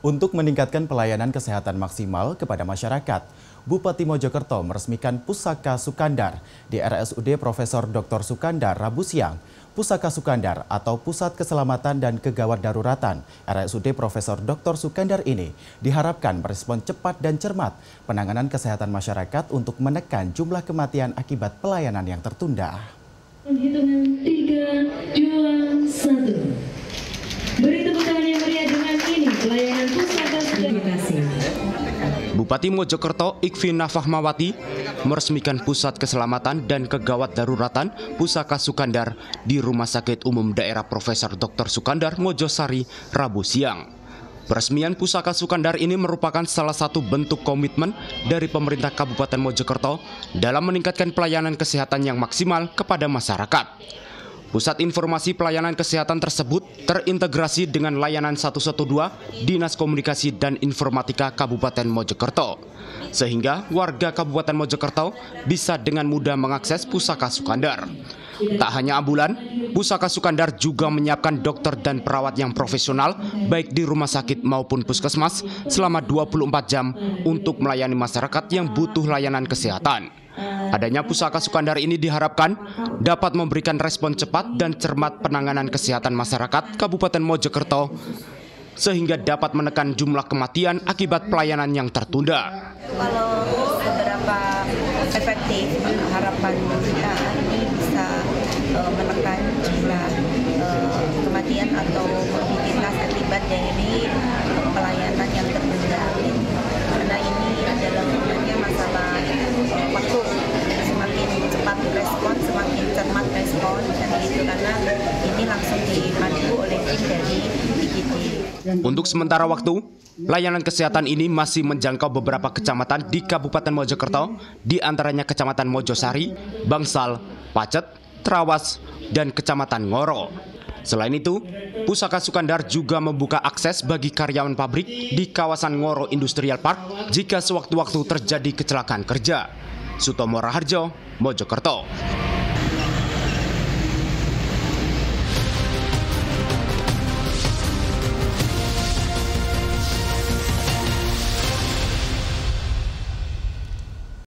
Untuk meningkatkan pelayanan kesehatan maksimal kepada masyarakat, Bupati Mojokerto meresmikan Pusaka Sukandar di RSUD Profesor Dr. Sukandar Rabu siang. Pusaka Sukandar atau Pusat Keselamatan dan Kegawat Daruratan RSUD Profesor Dr. Sukandar ini diharapkan merespon cepat dan cermat penanganan kesehatan masyarakat untuk menekan jumlah kematian akibat pelayanan yang tertunda. Hitungan 3, 2, Bupati Mojokerto Ikvina Fahmawati meresmikan Pusat Keselamatan dan Kegawat Daruratan Pusaka Sukandar di Rumah Sakit Umum Daerah Profesor Dr. Sukandar Mojosari Rabu siang. Peresmian Pusaka Sukandar ini merupakan salah satu bentuk komitmen dari pemerintah Kabupaten Mojokerto dalam meningkatkan pelayanan kesehatan yang maksimal kepada masyarakat. Pusat informasi pelayanan kesehatan tersebut terintegrasi dengan layanan 112 Dinas Komunikasi dan Informatika Kabupaten Mojokerto. Sehingga warga Kabupaten Mojokerto bisa dengan mudah mengakses pusaka Sukandar. Tak hanya ambulan, pusaka Sukandar juga menyiapkan dokter dan perawat yang profesional baik di rumah sakit maupun puskesmas selama 24 jam untuk melayani masyarakat yang butuh layanan kesehatan. Hmm. Adanya pusaka Sukandar ini diharapkan dapat memberikan respon cepat dan cermat penanganan kesehatan masyarakat Kabupaten Mojokerto sehingga dapat menekan jumlah kematian akibat pelayanan yang tertunda. Kalau beberapa efektif harapan kita bisa respon dan itu karena ini langsung dipandu oleh tim dari IGD. Untuk sementara waktu, layanan kesehatan ini masih menjangkau beberapa kecamatan di Kabupaten Mojokerto, di antaranya Kecamatan Mojosari, Bangsal, Pacet, Trawas, dan Kecamatan Ngoro. Selain itu, Pusaka Sukandar juga membuka akses bagi karyawan pabrik di kawasan Ngoro Industrial Park jika sewaktu-waktu terjadi kecelakaan kerja. Sutomo Raharjo, Mojokerto.